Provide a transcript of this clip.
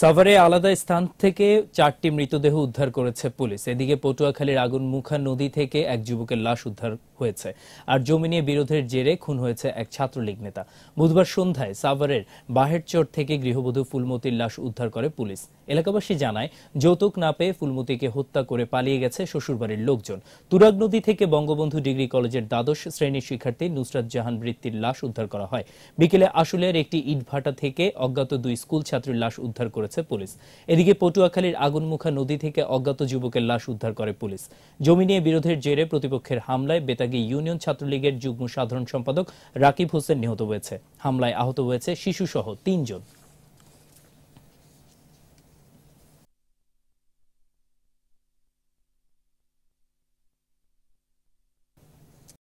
সাভারে আলাদা স্থান থেকে চারটি মৃতদেহ উদ্ধার করেছে পুলিশ এদিকে পটুয়াখালীর আগুন মুখা নদী থেকে এক যুবকের লাশ উদ্ধার হয়েছে আর জমি নিয়ে বিরোধের জেরে খুন হয়েছে এক ছাত্রলীগ নেতা বুধবার সন্ধ্যায় সাভারের বাহেরচর থেকে গৃহবধূ ফুলমতির লাশ উদ্ধার করে পুলিশ এলাকাবাসী জানায় যৌতুক না পেয়ে ফুলমতিকে হত্যা করে পালিয়ে গেছে শ্বশুরবাড়ির লোকজন তুরাগ নদী থেকে বঙ্গবন্ধু ডিগ্রি কলেজের দ্বাদশ শ্রেণীর শিক্ষার্থী নুসরাত জাহান বৃত্তির লাশ উদ্ধার করা হয় বিকেলে আশুলিয়ার একটি ইটভাটা থেকে অজ্ঞাত দুই স্কুল ছাত্রীর লাশ উদ্ধার করে করেছে পুলিশ এদিকে পটুয়াখালীর আগুনমুখা নদী থেকে অজ্ঞাত যুবকের লাশ উদ্ধার করে পুলিশ জমি নিয়ে বিরোধের জেরে প্রতিপক্ষের হামলায় বেতাগি ইউনিয়ন ছাত্রলীগের যুগ্ম সাধারণ সম্পাদক রাকিব হোসেন নিহত হয়েছে হামলায় আহত হয়েছে শিশুসহ তিনজন